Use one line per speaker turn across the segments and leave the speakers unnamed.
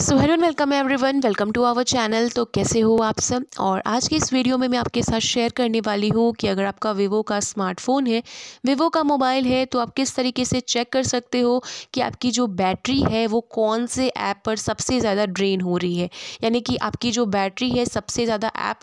so hello welcome everyone welcome to our channel तो कैसे हो आप सब और आज की इस वीडियो में मैं आपके साथ शेयर करने वाली हूँ कि अगर आपका वीवो का स्मार्टफोन है वीवो का मोबाइल है तो आप किस तरीके से चेक कर सकते हो कि आपकी जो बैटरी है वो कौन से ऐप पर सबसे ज़्यादा ड्रेन हो रही है यानी कि आपकी जो बैटरी है सबसे ज़्यादा ऐप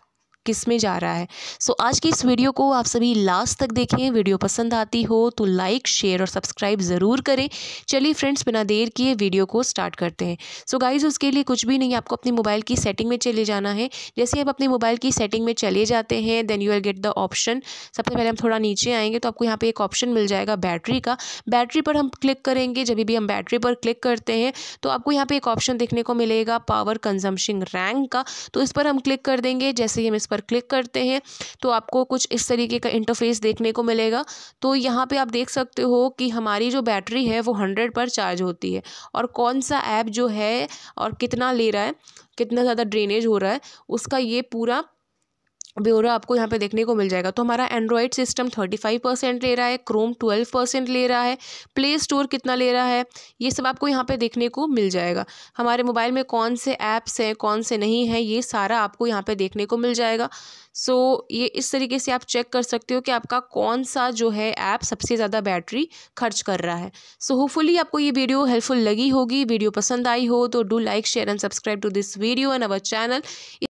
किस में जा रहा है सो so, आज की इस वीडियो को आप सभी लास्ट तक देखें वीडियो पसंद आती हो तो लाइक शेयर और सब्सक्राइब ज़रूर करें चलिए फ्रेंड्स बिना देर किए वीडियो को स्टार्ट करते हैं सो so, गाइज़ उसके लिए कुछ भी नहीं आपको अपने मोबाइल की सेटिंग में चले जाना है जैसे आप अपने मोबाइल की सेटिंग में चले जाते हैं then you'll get the option सबसे पहले हम थोड़ा नीचे आएंगे तो आपको यहाँ पर एक ऑप्शन मिल जाएगा बैटरी का बैटरी पर हम क्लिक करेंगे जब भी हम बैटरी पर क्लिक करते हैं तो आपको यहाँ पर एक ऑप्शन देखने को मिलेगा पावर कंजम्पशन रैंक का तो इस पर हम क्लिक कर देंगे जैसे ही हम इस पर पर क्लिक करते हैं तो आपको कुछ इस तरीके का इंटरफेस देखने को मिलेगा तो यहाँ पे आप देख सकते हो कि हमारी जो बैटरी है वो हंड्रेड पर चार्ज होती है और कौन सा ऐप जो है और कितना ले रहा है कितना ज़्यादा ड्रेनेज हो रहा है उसका ये पूरा ब्यूरो आपको यहाँ पे देखने को मिल जाएगा तो हमारा android system thirty five percent ले रहा है क्रोम ट्वेल्व परसेंट ले रहा है प्ले स्टोर कितना ले रहा है ये सब आपको यहाँ पे देखने को मिल जाएगा हमारे मोबाइल में कौन से ऐप्स हैं कौन से नहीं हैं ये सारा आपको यहाँ पे देखने को मिल जाएगा सो so, ये इस तरीके से आप चेक कर सकते हो कि आपका कौन सा जो है ऐप सबसे ज़्यादा बैटरी खर्च कर रहा है सो so, होपफुली आपको ये वीडियो हेल्पफुल लगी होगी वीडियो पसंद आई हो तो do like share and subscribe to this video and our channel